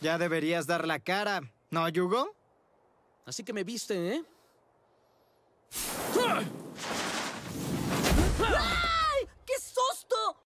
Ya deberías dar la cara, ¿no, Yugo? Así que me viste, ¿eh?